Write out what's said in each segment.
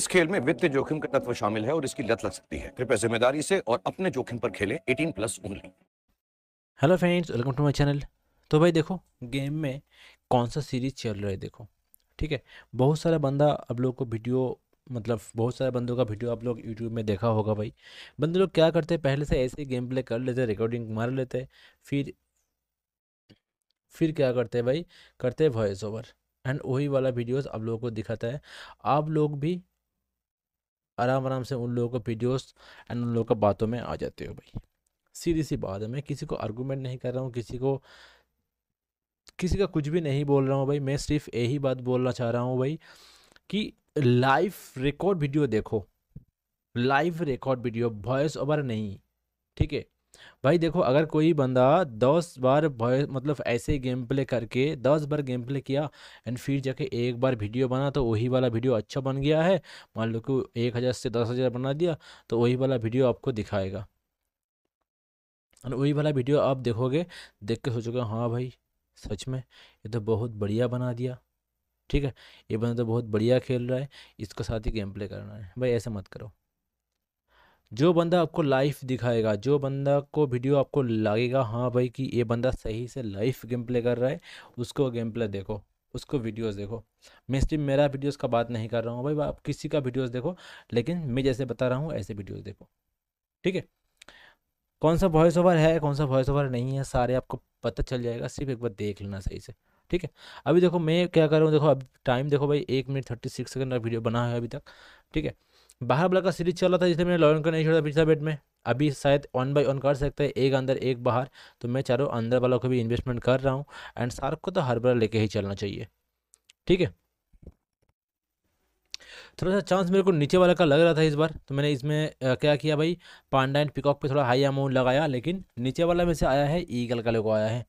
इस खेल में वित्तीय जोखिम का तत्व शामिल है और इसकी लत लग सकती है कृपया जिम्मेदारी से और अपने जोखिम पर खेले eighteen plus only hello friends welcome to my channel तो भाई देखो गेम में कौन सा सीरीज चल रहा है देखो ठीक है बहुत सारा बंदा अब लोग को वीडियो मतलब बहुत सारे बंदों का वीडियो आप लोग यूट्यूब में देखा होगा भाई बंदे लोग क्या करते हैं पहले से ऐसे गेम प्ले कर लेते हैं रिकॉर्डिंग मार लेते हैं फिर फिर क्या करते हैं भाई करते हैं वॉइस ओवर एंड वही वाला वीडियोस आप लोगों को दिखाता है आप लोग भी आराम आराम से उन लोगों के वीडियोस एंड उन लोगों का बातों में आ जाते हो भाई सीधी सी बात है मैं किसी को आर्गूमेंट नहीं कर रहा हूँ किसी को किसी का कुछ भी नहीं बोल रहा हूँ भाई मैं सिर्फ यही बात बोलना चाह रहा हूँ भाई कि लाइव रिकॉर्ड वीडियो देखो live record video voice over नहीं ठीक है भाई देखो अगर कोई बंदा दस बार मतलब ऐसे गेम प्ले करके दस बार गेम प्ले किया एंड फिर जाके एक बार वीडियो बना तो वही वाला वीडियो अच्छा बन गया है मान लो कि एक हज़ार से दस हज़ार बना दिया तो वही वाला वीडियो आपको दिखाएगा और वही वाला वीडियो आप देखोगे देख के सोचोगे हाँ भाई सच में ये तो बहुत बढ़िया बना दिया ठीक है ये बंदा तो बहुत बढ़िया खेल रहा है इसके साथ ही गेम प्ले करना है भाई ऐसे मत करो जो बंदा आपको लाइफ दिखाएगा जो बंदा को वीडियो आपको लगेगा हाँ भाई कि ये बंदा सही से लाइफ गेम प्ले कर रहा है उसको गेम प्ले देखो उसको वीडियोस देखो मैं सिर्फ मेरा वीडियोस का बात नहीं कर रहा हूँ भाई आप किसी का वीडियोस देखो लेकिन मैं जैसे बता रहा हूँ ऐसे वीडियोस देखो ठीक है कौन सा वॉइस ओवर है कौन सा वॉइस ओवर नहीं है सारे आपको पता चल जाएगा सिर्फ एक बार देख लेना सही से ठीक है अभी देखो मैं क्या कर रहा हूँ देखो अब टाइम देखो भाई एक मिनट थर्टी सिक्स सेकेंड का वीडियो बना है अभी तक ठीक है बाहर वाला का सीरीज चल रहा था जिसने मैंने लॉयन का नहीं छोड़ा पिछला बेट में अभी शायद वन बाई वन कर सकते हैं एक अंदर एक बाहर तो मैं चारों अंदर वालों को भी इन्वेस्टमेंट कर रहा हूँ एंड सार्क को तो हर बार लेके ही चलना चाहिए ठीक है थोड़ा सा चांस मेरे को नीचे वाला का लग रहा था इस बार तो मैंने इसमें क्या किया भाई पांडा एंड पिकॉक पर थोड़ा हाई अमाउंट लगाया लेकिन नीचे वाला में से आया है ईगल का लोग आया है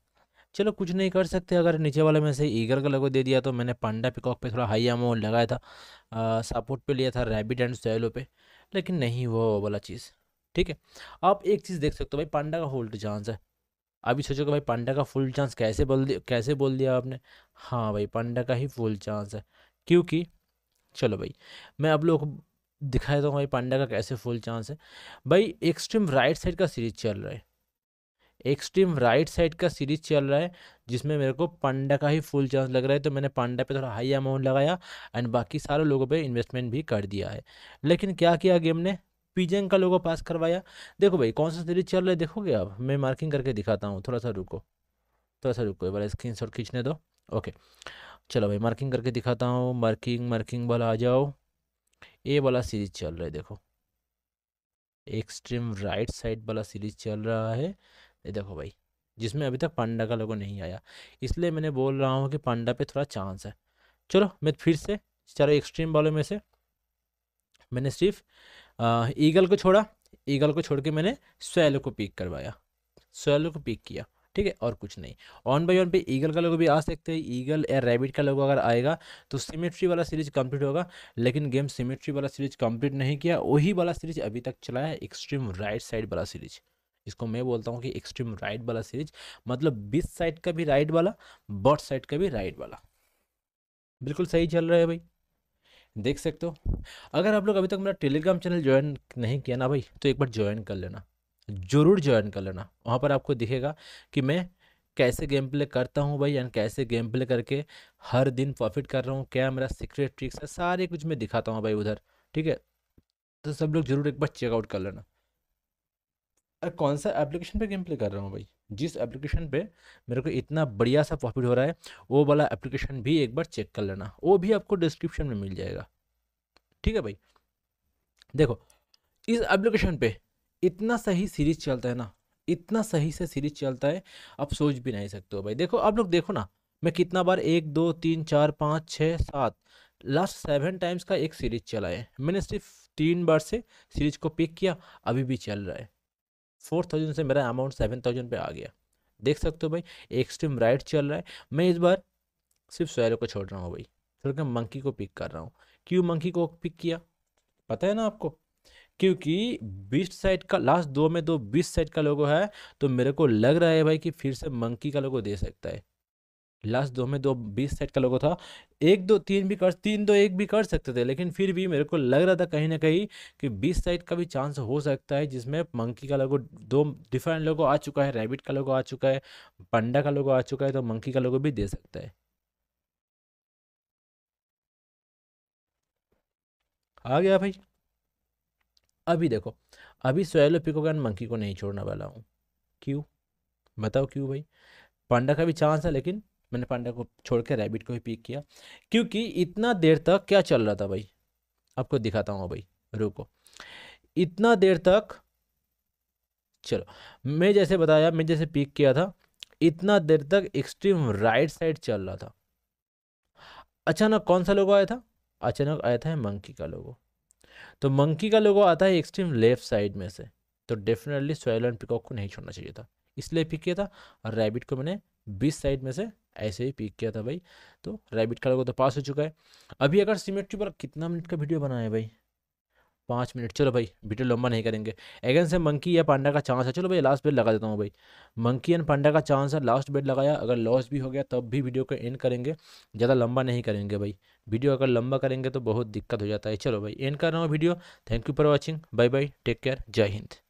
चलो कुछ नहीं कर सकते अगर नीचे वाले में से ईगर का लोगो दे दिया तो मैंने पांडा पिकॉक पे थोड़ा हाई अमाउंट लगाया था सपोर्ट पे लिया था रैबिट एंड सैलो पे लेकिन नहीं हुआ वो वाला चीज़ ठीक है आप एक चीज़ देख सकते हो भाई पांडा का होल्ड चांस है अभी सोचो कि भाई पांडा का फुल चांस कैसे बोल दिया कैसे बोल दिया आपने हाँ भाई पांडा का ही फुल चांस है क्योंकि चलो भाई मैं आप लोग दिखाया था भाई पांडा का कैसे फुल चांस है भाई एक्सट्रीम राइट साइड का सीरीज चल रहा है एक्सट्रीम राइट साइड का सीरीज चल रहा है जिसमें मेरे को पांडा का ही फुल चांस लग रहा है तो मैंने पांडा पे थोड़ा हाई अमाउंट लगाया एंड बाकी सारे लोगों पे इन्वेस्टमेंट भी कर दिया है लेकिन क्या किया गेम ने पीजेंग का लोगों पास करवाया देखो भाई कौन सा सीरीज चल रहा है देखोगे आप मैं मार्किंग करके दिखाता हूँ थोड़ा सा रुको थोड़ा सा रुको एक बार स्क्रीन शॉट खींचने दो ओके चलो भाई मार्किंग करके दिखाता हूँ मार्किंग मार्किंग वाला आ जाओ ए वाला सीरीज चल रहा है देखो एक्सट्रीम राइट साइड वाला सीरीज चल रहा है ये देखो भाई जिसमें अभी तक पांडा का लोगों नहीं आया इसलिए मैंने बोल रहा हूँ कि पांडा पे थोड़ा चांस है चलो मैं फिर से चारों एक्सट्रीम वालों में से मैंने सिर्फ ईगल को छोड़ा ईगल को छोड़ के मैंने सोयलो को पिक करवाया सोयलो को पिक किया ठीक है और कुछ नहीं ऑन बाई ऑन पे ईगल का लोग भी आ सकते हैं ईगल या रैबिट का लोग अगर आएगा तो सिमेट्री वाला सीरीज कंप्लीट होगा लेकिन गेम सिमेट्री वाला सीरीज कंप्लीट नहीं किया वही वाला सीरीज अभी तक चला है एक्सट्रीम राइट साइड वाला सीरीज इसको मैं बोलता हूँ कि एक्सट्रीम राइट वाला सीरीज मतलब बीस साइड का भी राइट वाला बॉट साइड का भी राइट वाला बिल्कुल सही चल रहा है भाई देख सकते हो अगर आप लोग अभी तक मेरा टेलीग्राम चैनल ज्वाइन नहीं किया ना भाई तो एक बार ज्वाइन कर लेना ज़रूर ज्वाइन कर लेना वहाँ पर आपको दिखेगा कि मैं कैसे गेम प्ले करता हूँ भाई एंड कैसे गेम प्ले करके हर दिन प्रॉफिट कर रहा हूँ क्या मेरा सीक्रेट ट्रिक्स है सारे कुछ मैं दिखाता हूँ भाई उधर ठीक है तो सब लोग जरूर एक बार चेकआउट कर लेना कौन सा एप्लीकेशन पे गेम प्ले कर रहा हूँ भाई जिस एप्लीकेशन पे मेरे को इतना बढ़िया सा प्रॉफिट हो रहा है वो वाला एप्लीकेशन भी एक बार चेक कर लेना वो भी आपको डिस्क्रिप्शन में मिल जाएगा ठीक है भाई देखो इस एप्लीकेशन पे इतना सही सीरीज चलता है ना इतना सही से सीरीज चलता है आप सोच भी नहीं सकते हो भाई देखो आप लोग देखो ना मैं कितना बार एक दो तीन चार पाँच छः सात लास्ट सेवन टाइम्स का एक सीरीज चला है मैंने सिर्फ तीन बार से सीरीज को पिक किया अभी भी चल रहा है फोर थाउजेंड से मेरा अमाउंट सेवन थाउजेंड पर आ गया देख सकते हो भाई एक्सट्रीम राइट चल रहा है मैं इस बार सिर्फ सोयरो को छोड़ रहा हूँ भाई छोड़कर मंकी को पिक कर रहा हूँ क्यों मंकी को पिक किया पता है ना आपको क्योंकि बीस साइड का लास्ट दो में दो बीस साइड का लोगो है तो मेरे को लग रहा है भाई कि फिर से मंकी का लोगो दे सकता है लास्ट दो में दो बीस सेट का लोगो था एक दो तीन भी कर तीन दो एक भी कर सकते थे लेकिन फिर भी मेरे को लग रहा था कहीं ना कहीं कि बीस साइड का भी चांस हो सकता है जिसमें मंकी का लोगो दो डिफरेंट लोगो आ चुका है रैबिट का लोगो आ चुका है पंडा का लोगो आ चुका है तो मंकी का लोगो भी दे सकता है आ गया भाई अभी देखो अभी सोयलो पिको मंकी को नहीं छोड़ने वाला हूँ क्यों बताओ क्यों भाई पांडा का भी चांस है लेकिन मैंने पांडा को छोड़ के रैबिट को ही पिक किया क्योंकि इतना देर तक क्या चल रहा था भाई आपको दिखाता हूँ भाई रुको इतना देर तक चलो मैं जैसे बताया मैं जैसे पिक किया था इतना देर तक एक्सट्रीम राइट साइड चल रहा था अचानक कौन सा लोगो आया था अचानक आया था मंकी का लोगो तो मंकी का लोगो आता है एक्सट्रीम लेफ्ट साइड में से तो डेफिनेटली सोयल एंड पिकॉक को नहीं छोड़ना चाहिए था इसलिए पिक किया था और रैबिट को मैंने बीस साइड में से ऐसे ही पिक किया था भाई तो रैबिट कलर को तो पास हो चुका है अभी अगर सिमेट्री पर कितना मिनट का वीडियो बनाया है भाई पाँच मिनट चलो भाई वीडियो लंबा नहीं करेंगे अगेन से मंकी या पांडा का चांस है चलो भाई लास्ट बेट लगा देता हूँ भाई मंकी एंड पांडा का चांस है लास्ट बेट लगाया अगर लॉस भी हो गया तब भी वीडियो को एंड करेंगे ज़्यादा लंबा नहीं करेंगे भाई वीडियो अगर लंबा करेंगे तो बहुत दिक्कत हो जाता है चलो भाई एंड कर रहा हूँ video thank you for watching bye bye take care Jai Hind